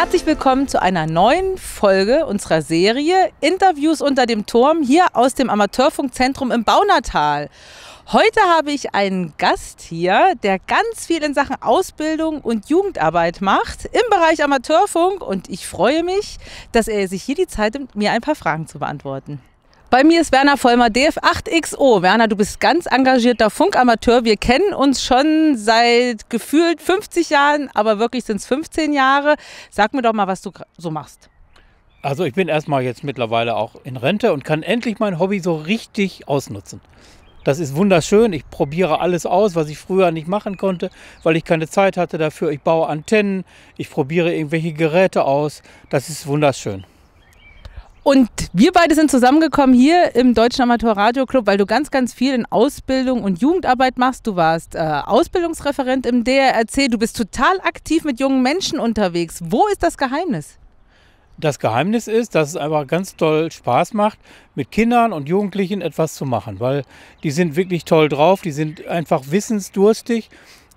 Herzlich willkommen zu einer neuen Folge unserer Serie Interviews unter dem Turm hier aus dem Amateurfunkzentrum im Baunatal. Heute habe ich einen Gast hier, der ganz viel in Sachen Ausbildung und Jugendarbeit macht im Bereich Amateurfunk und ich freue mich, dass er sich hier die Zeit nimmt, mir ein paar Fragen zu beantworten. Bei mir ist Werner Vollmer, DF8XO. Werner, du bist ganz engagierter Funkamateur. Wir kennen uns schon seit gefühlt 50 Jahren, aber wirklich sind es 15 Jahre. Sag mir doch mal, was du so machst. Also ich bin erstmal jetzt mittlerweile auch in Rente und kann endlich mein Hobby so richtig ausnutzen. Das ist wunderschön. Ich probiere alles aus, was ich früher nicht machen konnte, weil ich keine Zeit hatte dafür. Ich baue Antennen, ich probiere irgendwelche Geräte aus. Das ist wunderschön. Und wir beide sind zusammengekommen hier im Deutschen Amateurradio Club, weil du ganz, ganz viel in Ausbildung und Jugendarbeit machst. Du warst äh, Ausbildungsreferent im DRC. Du bist total aktiv mit jungen Menschen unterwegs. Wo ist das Geheimnis? Das Geheimnis ist, dass es einfach ganz toll Spaß macht, mit Kindern und Jugendlichen etwas zu machen, weil die sind wirklich toll drauf, die sind einfach wissensdurstig,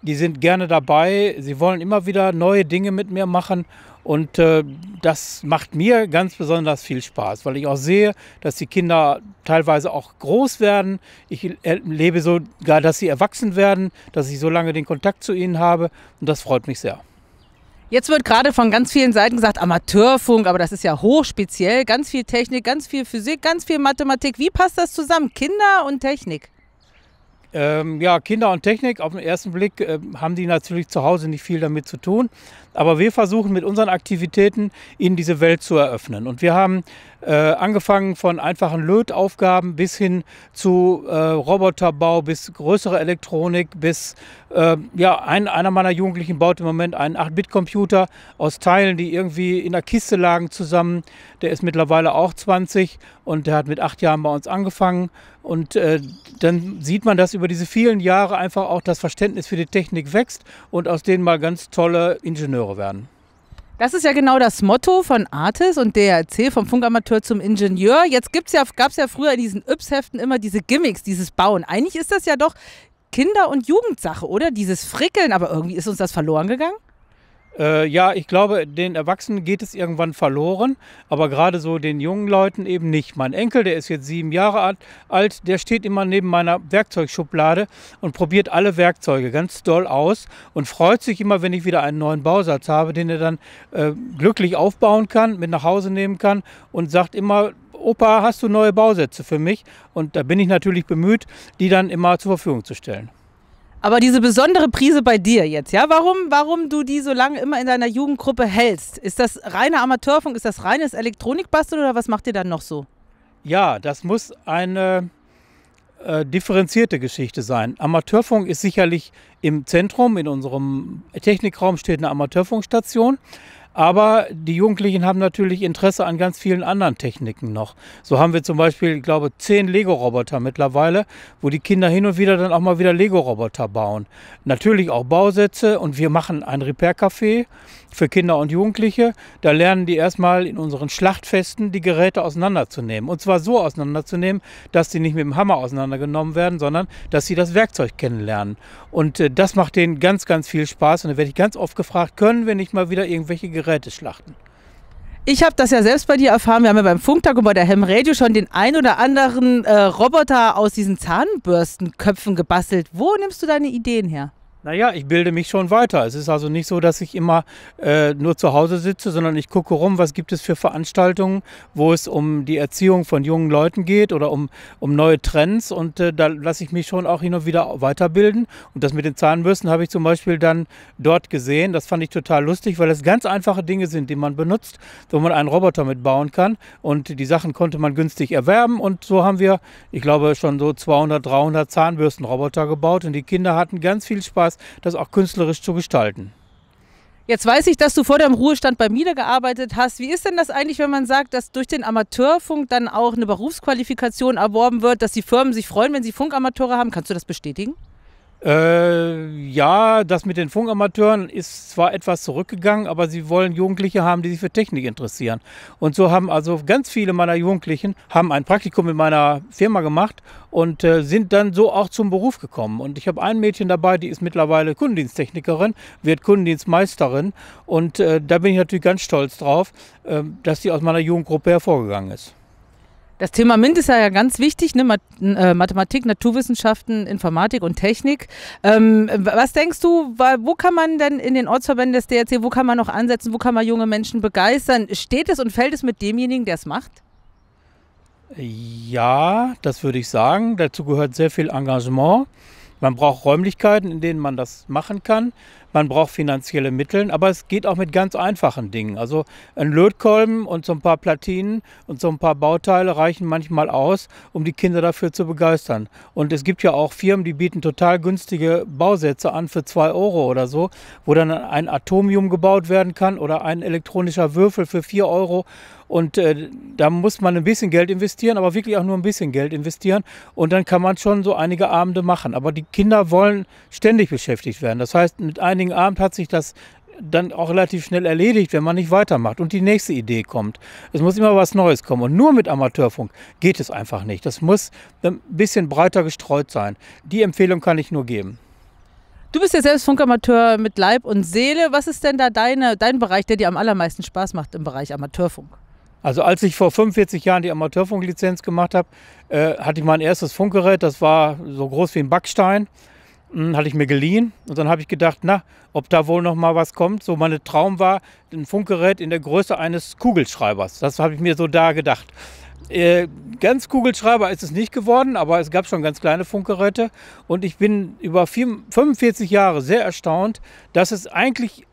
die sind gerne dabei, sie wollen immer wieder neue Dinge mit mir machen und äh, das macht mir ganz besonders viel Spaß, weil ich auch sehe, dass die Kinder teilweise auch groß werden. Ich erlebe sogar, dass sie erwachsen werden, dass ich so lange den Kontakt zu ihnen habe. Und das freut mich sehr. Jetzt wird gerade von ganz vielen Seiten gesagt, Amateurfunk, aber das ist ja hochspeziell. Ganz viel Technik, ganz viel Physik, ganz viel Mathematik. Wie passt das zusammen, Kinder und Technik? Ähm, ja, Kinder und Technik, auf den ersten Blick äh, haben die natürlich zu Hause nicht viel damit zu tun. Aber wir versuchen mit unseren Aktivitäten, ihnen diese Welt zu eröffnen. Und wir haben äh, angefangen von einfachen Lötaufgaben bis hin zu äh, Roboterbau, bis größere Elektronik, bis, äh, ja, ein, einer meiner Jugendlichen baut im Moment einen 8-Bit-Computer aus Teilen, die irgendwie in der Kiste lagen zusammen. Der ist mittlerweile auch 20 und der hat mit acht Jahren bei uns angefangen. Und äh, dann sieht man, dass über diese vielen Jahre einfach auch das Verständnis für die Technik wächst und aus denen mal ganz tolle Ingenieure werden. Das ist ja genau das Motto von Artis und DRC, vom Funkamateur zum Ingenieur. Jetzt ja, gab es ja früher in diesen Yps-Heften immer diese Gimmicks, dieses Bauen. Eigentlich ist das ja doch Kinder- und Jugendsache, oder? Dieses Frickeln, aber irgendwie ist uns das verloren gegangen. Äh, ja, ich glaube, den Erwachsenen geht es irgendwann verloren, aber gerade so den jungen Leuten eben nicht. Mein Enkel, der ist jetzt sieben Jahre alt, der steht immer neben meiner Werkzeugschublade und probiert alle Werkzeuge ganz doll aus und freut sich immer, wenn ich wieder einen neuen Bausatz habe, den er dann äh, glücklich aufbauen kann, mit nach Hause nehmen kann und sagt immer, Opa, hast du neue Bausätze für mich? Und da bin ich natürlich bemüht, die dann immer zur Verfügung zu stellen. Aber diese besondere Prise bei dir jetzt, ja? Warum, warum du die so lange immer in deiner Jugendgruppe hältst? Ist das reiner Amateurfunk? Ist das reines Elektronikbasteln oder was macht ihr dann noch so? Ja, das muss eine äh, differenzierte Geschichte sein. Amateurfunk ist sicherlich im Zentrum, in unserem Technikraum steht eine Amateurfunkstation. Aber die Jugendlichen haben natürlich Interesse an ganz vielen anderen Techniken noch. So haben wir zum Beispiel, ich glaube, zehn Lego-Roboter mittlerweile, wo die Kinder hin und wieder dann auch mal wieder Lego-Roboter bauen. Natürlich auch Bausätze und wir machen ein Repair-Café für Kinder und Jugendliche. Da lernen die erstmal in unseren Schlachtfesten die Geräte auseinanderzunehmen. Und zwar so auseinanderzunehmen, dass sie nicht mit dem Hammer auseinandergenommen werden, sondern dass sie das Werkzeug kennenlernen. Und äh, das macht denen ganz, ganz viel Spaß. Und da werde ich ganz oft gefragt, können wir nicht mal wieder irgendwelche Geräte Geräte schlachten. Ich habe das ja selbst bei dir erfahren. Wir haben ja beim Funktag und bei der Ham Radio schon den ein oder anderen äh, Roboter aus diesen Zahnbürstenköpfen gebastelt. Wo nimmst du deine Ideen her? Naja, ich bilde mich schon weiter. Es ist also nicht so, dass ich immer äh, nur zu Hause sitze, sondern ich gucke rum, was gibt es für Veranstaltungen, wo es um die Erziehung von jungen Leuten geht oder um, um neue Trends. Und äh, da lasse ich mich schon auch hin und wieder weiterbilden. Und das mit den Zahnbürsten habe ich zum Beispiel dann dort gesehen. Das fand ich total lustig, weil es ganz einfache Dinge sind, die man benutzt, wo man einen Roboter mitbauen kann. Und die Sachen konnte man günstig erwerben. Und so haben wir, ich glaube, schon so 200, 300 Zahnbürstenroboter gebaut. Und die Kinder hatten ganz viel Spaß Spaß, das auch künstlerisch zu gestalten. Jetzt weiß ich, dass du vor deinem Ruhestand bei MIDA gearbeitet hast. Wie ist denn das eigentlich, wenn man sagt, dass durch den Amateurfunk dann auch eine Berufsqualifikation erworben wird, dass die Firmen sich freuen, wenn sie Funkamateure haben? Kannst du das bestätigen? Äh, ja, das mit den Funkamateuren ist zwar etwas zurückgegangen, aber sie wollen Jugendliche haben, die sich für Technik interessieren. Und so haben also ganz viele meiner Jugendlichen haben ein Praktikum in meiner Firma gemacht und äh, sind dann so auch zum Beruf gekommen. Und ich habe ein Mädchen dabei, die ist mittlerweile Kundendiensttechnikerin, wird Kundendienstmeisterin. Und äh, da bin ich natürlich ganz stolz drauf, ähm, dass sie aus meiner Jugendgruppe hervorgegangen ist. Das Thema MINT ist ja ganz wichtig, ne? Äh, Mathematik, Naturwissenschaften, Informatik und Technik. Ähm, was denkst du, wo kann man denn in den Ortsverbänden des DRC, wo kann man noch ansetzen, wo kann man junge Menschen begeistern? Steht es und fällt es mit demjenigen, der es macht? Ja, das würde ich sagen. Dazu gehört sehr viel Engagement. Man braucht Räumlichkeiten, in denen man das machen kann. Man braucht finanzielle Mittel, aber es geht auch mit ganz einfachen Dingen. Also ein Lötkolben und so ein paar Platinen und so ein paar Bauteile reichen manchmal aus, um die Kinder dafür zu begeistern. Und es gibt ja auch Firmen, die bieten total günstige Bausätze an für 2 Euro oder so, wo dann ein Atomium gebaut werden kann oder ein elektronischer Würfel für 4 Euro und äh, da muss man ein bisschen Geld investieren, aber wirklich auch nur ein bisschen Geld investieren. Und dann kann man schon so einige Abende machen. Aber die Kinder wollen ständig beschäftigt werden. Das heißt, mit einigen Abend hat sich das dann auch relativ schnell erledigt, wenn man nicht weitermacht und die nächste Idee kommt. Es muss immer was Neues kommen. Und nur mit Amateurfunk geht es einfach nicht. Das muss ein bisschen breiter gestreut sein. Die Empfehlung kann ich nur geben. Du bist ja selbst Funkamateur mit Leib und Seele. Was ist denn da deine, dein Bereich, der dir am allermeisten Spaß macht im Bereich Amateurfunk? Also als ich vor 45 Jahren die Amateurfunklizenz gemacht habe, äh, hatte ich mein erstes Funkgerät, das war so groß wie ein Backstein, hm, hatte ich mir geliehen und dann habe ich gedacht, na, ob da wohl noch mal was kommt. So mein Traum war ein Funkgerät in der Größe eines Kugelschreibers. Das habe ich mir so da gedacht. Äh, ganz Kugelschreiber ist es nicht geworden, aber es gab schon ganz kleine Funkgeräte. Und ich bin über vier, 45 Jahre sehr erstaunt, dass es eigentlich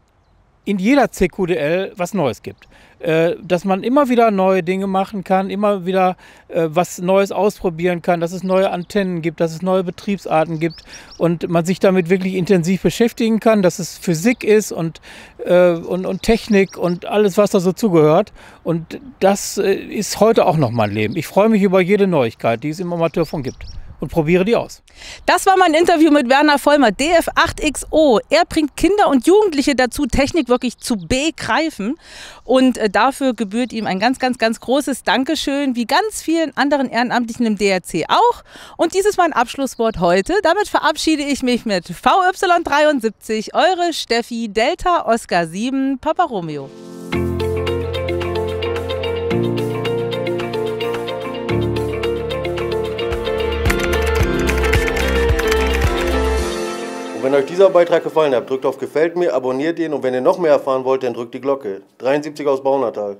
in jeder CQDL was Neues gibt. Äh, dass man immer wieder neue Dinge machen kann, immer wieder äh, was Neues ausprobieren kann, dass es neue Antennen gibt, dass es neue Betriebsarten gibt und man sich damit wirklich intensiv beschäftigen kann, dass es Physik ist und, äh, und, und Technik und alles, was da so zugehört. Und das ist heute auch noch mein Leben. Ich freue mich über jede Neuigkeit, die es im Amateurfunk gibt und probiere die aus. Das war mein Interview mit Werner Vollmer, DF8XO. Er bringt Kinder und Jugendliche dazu, Technik wirklich zu begreifen. Und äh, dafür gebührt ihm ein ganz, ganz, ganz großes Dankeschön, wie ganz vielen anderen Ehrenamtlichen im DRC auch. Und dies ist mein Abschlusswort heute. Damit verabschiede ich mich mit VY73, eure Steffi Delta Oscar 7, Papa Romeo. Wenn euch dieser Beitrag gefallen hat, drückt auf Gefällt mir, abonniert ihn und wenn ihr noch mehr erfahren wollt, dann drückt die Glocke. 73 aus Baunatal.